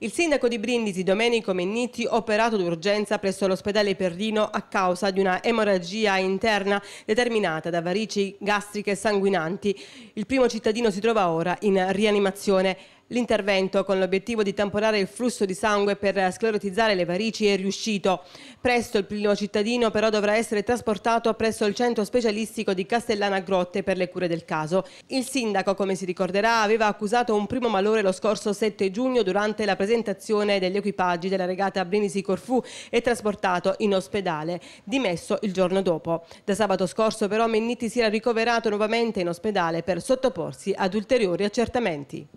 Il sindaco di Brindisi, Domenico Menniti, operato d'urgenza presso l'ospedale Perrino a causa di una emorragia interna determinata da varici gastriche sanguinanti. Il primo cittadino si trova ora in rianimazione. L'intervento, con l'obiettivo di tamponare il flusso di sangue per sclerotizzare le varici, è riuscito. Presto il primo cittadino però dovrà essere trasportato presso il centro specialistico di Castellana Grotte per le cure del caso. Il sindaco, come si ricorderà, aveva accusato un primo malore lo scorso 7 giugno durante la presentazione degli equipaggi della regata Brindisi-Corfù e trasportato in ospedale, dimesso il giorno dopo. Da sabato scorso però Menniti si era ricoverato nuovamente in ospedale per sottoporsi ad ulteriori accertamenti.